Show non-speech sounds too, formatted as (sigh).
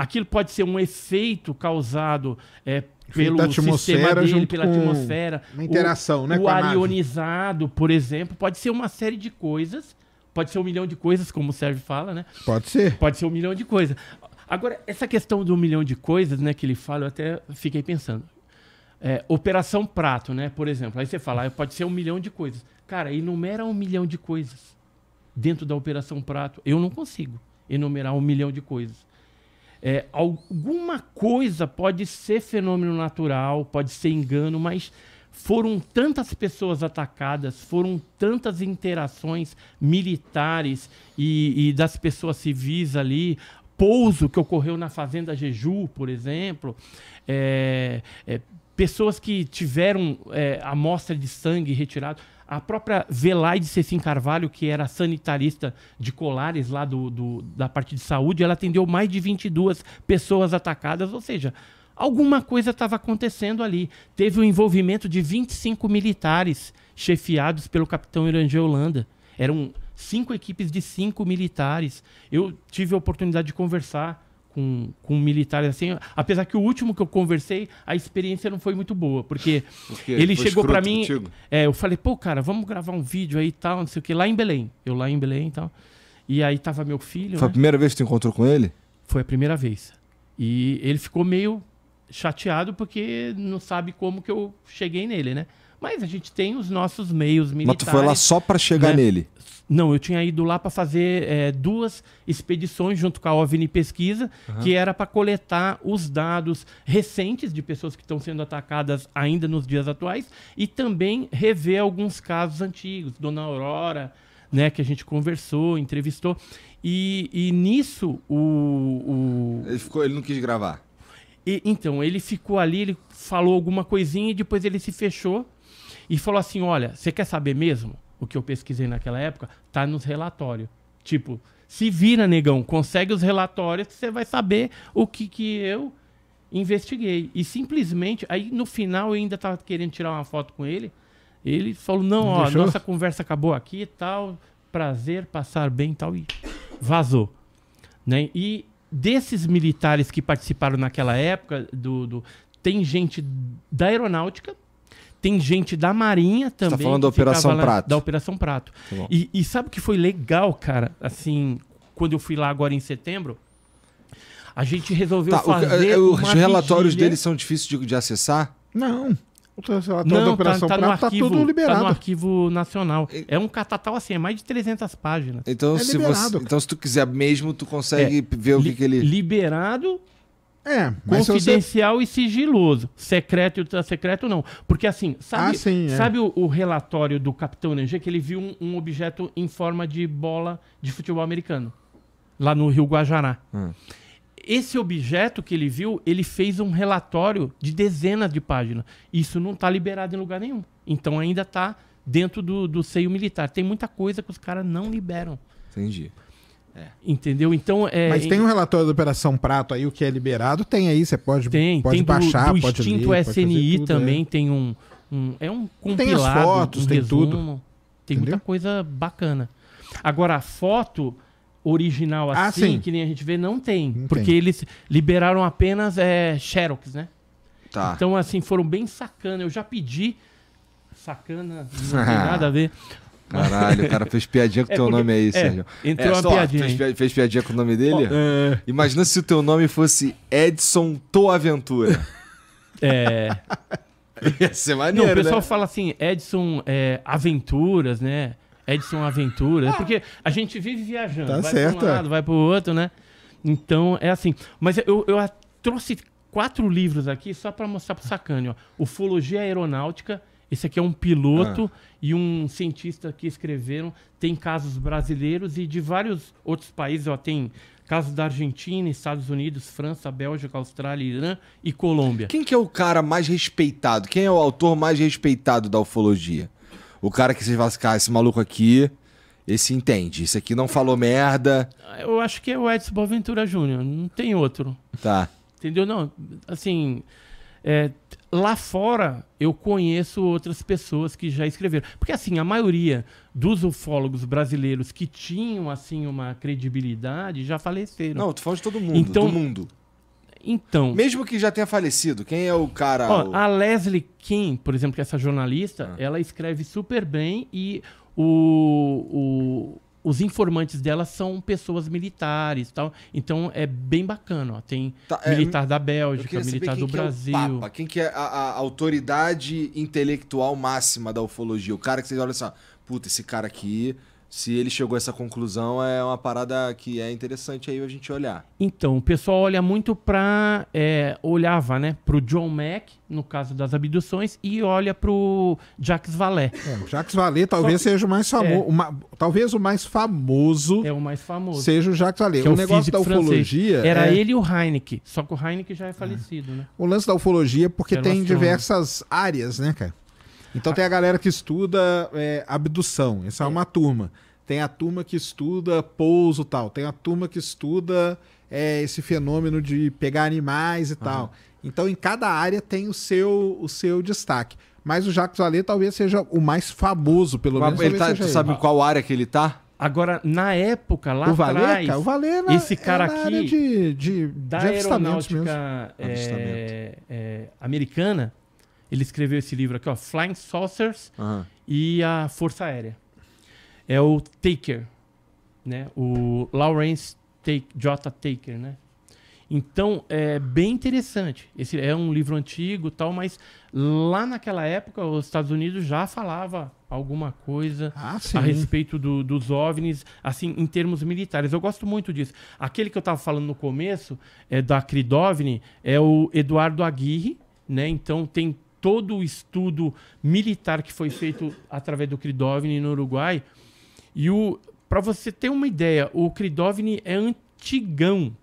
Aquilo pode ser um efeito causado é, pelo sistema dele, pela atmosfera. Uma interação, o, né? O ar ionizado, por exemplo, pode ser uma série de coisas. Pode ser um milhão de coisas, como o Sérgio fala, né? Pode ser. Pode ser um milhão de coisas. Agora, essa questão do um milhão de coisas, né, que ele fala, eu até fiquei pensando. É, Operação Prato, né, por exemplo. Aí você fala, ah, pode ser um milhão de coisas. Cara, enumera um milhão de coisas dentro da Operação Prato. Eu não consigo enumerar um milhão de coisas. É, alguma coisa pode ser fenômeno natural, pode ser engano, mas foram tantas pessoas atacadas, foram tantas interações militares e, e das pessoas civis ali, pouso que ocorreu na Fazenda Jeju, por exemplo, é, é, pessoas que tiveram é, amostra de sangue retirado, A própria Velaide Cecim Carvalho, que era sanitarista de Colares, lá do, do, da parte de saúde, ela atendeu mais de 22 pessoas atacadas, ou seja, alguma coisa estava acontecendo ali. Teve o envolvimento de 25 militares chefiados pelo capitão Irangê Holanda. Eram cinco equipes de cinco militares. Eu tive a oportunidade de conversar com, com militares assim. Apesar que o último que eu conversei, a experiência não foi muito boa, porque ele chegou para mim. É, eu falei, pô, cara, vamos gravar um vídeo aí e tal, não sei o que, lá em Belém. Eu lá em Belém e tal. E aí tava meu filho. Foi né? a primeira vez que tu encontrou com ele? Foi a primeira vez. E ele ficou meio chateado porque não sabe como que eu cheguei nele, né? Mas a gente tem os nossos meios militares. Mas tu foi lá só para chegar né? nele? Não, eu tinha ido lá para fazer é, duas expedições junto com a OVNI Pesquisa, uhum. que era para coletar os dados recentes de pessoas que estão sendo atacadas ainda nos dias atuais e também rever alguns casos antigos. Dona Aurora, né, que a gente conversou, entrevistou. E, e nisso o, o, Ele ficou, ele não quis gravar. E, então, ele ficou ali, ele falou alguma coisinha e depois ele se fechou e falou assim: olha, você quer saber mesmo o que eu pesquisei naquela época? Tá nos relatórios. Tipo, se vira, negão, consegue os relatórios você vai saber o que, que eu investiguei. E simplesmente, aí no final eu ainda tava querendo tirar uma foto com ele. Ele falou: não, ó, Deixou? nossa conversa acabou aqui e tal. Prazer, passar bem tal. E vazou. Né? E desses militares que participaram naquela época, do, do tem gente da aeronáutica, tem gente da Marinha também. Você tá falando da Operação Prato. Da Operação Prato. Tá e, e sabe o que foi legal, cara? Assim, quando eu fui lá agora em setembro, a gente resolveu tá, fazer. O, é, os relatórios vigília. deles são difíceis de, de acessar? Não. Não, da tá, Operação tá, tá Prato arquivo, tá tudo liberado. Tá no arquivo nacional. É um catatal assim, é mais de 300 páginas. Então, é se liberado, você, então se tu quiser mesmo, tu consegue é, ver o li, que, que, ele... Liberado é, confidencial você... e sigiloso. Secreto e tá ultra-secreto, não. Porque assim, sabe, ah, sim, é. sabe o, o, relatório do Capitão Energia que ele viu um, um, objeto em forma de bola de futebol americano, lá no Rio Guajará. Hum. Esse objeto que ele viu, ele fez um relatório de dezenas de páginas. Isso não está liberado em lugar nenhum. Então ainda está dentro do, do seio militar. Tem muita coisa que os caras não liberam. Entendi. É. Entendeu? Então é. Mas tem é um relatório da Operação Prato aí, o que é liberado, tem aí, você pode, tem, pode tem baixar, do, do pode ler. Pode SNI tudo, é. também é. tem um, um, É um compilado. Tem as fotos, um tem resumo, tudo. Tem Entendeu? muita coisa bacana. Agora, a foto original ah, assim, ah, que nem a gente vê, não tem. porque eles liberaram apenas é, Xerox, né? Tá. Então, assim, foram bem sacana. Eu já pedi. Sacana, não tem (laughs) nada a ver. Caralho, o cara fez piadinha com o é teu porque, nome aí, é, Sérgio. Entrou é, uma só, piadinha. Fez, fez, piadinha com o nome dele? Oh, Imagina se o teu nome fosse Edson Toaventura. É. (laughs) Ia ser maneiro, Não, o pessoal né? fala assim, Edson Aventuras, né? Edson Aventuras. Ah. Porque a gente vive viajando. Tá vai certo. Pra um lado, vai pro outro, né? Então, é assim. Mas eu, eu trouxe quatro livros aqui só para mostrar pro Sacane, ó. Ufologia Aeronáutica, esse aqui é um piloto ah. e um cientista que escreveram. Tem casos brasileiros e de vários outros países. Ó, tem casos da Argentina, Estados Unidos, França, Bélgica, Austrália, Irã e Colômbia. Quem que é o cara mais respeitado? Quem é o autor mais respeitado da ufologia? O cara que vocês falam assim, ah, esse maluco aqui, esse entende. Esse aqui não falou merda. Eu acho que é o Edson Boaventura Júnior. Não tem outro. Tá. Entendeu? Não, assim... É, lá fora, eu conheço outras pessoas que já escreveram. Porque, assim, a maioria dos ufólogos brasileiros que tinham, assim, uma credibilidade já faleceram. Não, tu fala de todo mundo, então, do mundo. Então. Mesmo que já tenha falecido, quem é o cara. Ó, o... A Leslie Kim, por exemplo, que é essa jornalista, ah. ela escreve super bem e o, o os informantes dela são pessoas militares tal. Então é bem bacana, ó. Tem tá, é, militar da Bélgica, militar do é Brasil. É Papa, quem que é a, a, autoridade intelectual máxima da ufologia? O cara que vocês olham assim, puta, esse cara aqui se ele chegou a essa conclusão, é uma parada que é interessante aí a gente olhar. Então, o pessoal olha muito para. É, olhava, né? o John Mack, no caso das abduções, e olha para o Jacques Vallée. É, o Jacques Vallée talvez seja o mais famoso. É. talvez o mais famoso. É o mais famoso. Seja o Jacques Vallée. É o, o negócio da ufologia. Francês. Era é ele e o Heineken. Só que o Heineken já é falecido, é. né? O lance da ufologia, porque Era tem diversas áreas, né, cara? Então tem a galera que estuda é, abdução, essa é. é uma turma. Tem a turma que estuda pouso tal, tem a turma que estuda é, esse fenômeno de pegar animais e uhum. tal. Então em cada área tem o seu, o seu destaque. Mas o Jacques Vallée talvez seja o mais famoso, pelo menos. Ele tá, sabe ele. qual área que ele tá? Agora, na época, lá o Valé, atrás... Cara, o Valé era esse cara é aqui de, de, da de aeronáutica é, é, americana, ele escreveu esse livro aqui, ó, Flying Saucers e a Força Aérea. É o Taker, né? O Lawrence Take, J. Taker, né? Então, é bem interessante. Esse é um livro antigo tal, mas lá naquela época os Estados Unidos já falava alguma coisa ah, a respeito do, dos OVNIs, assim, em termos militares. Eu gosto muito disso. Aquele que eu estava falando no começo, é, da Cridovni, é o Eduardo Aguirre, né? Então tem todo o estudo militar que foi feito através do Kridovni no Uruguai. E o para você ter uma ideia, o Kridovni é antigão.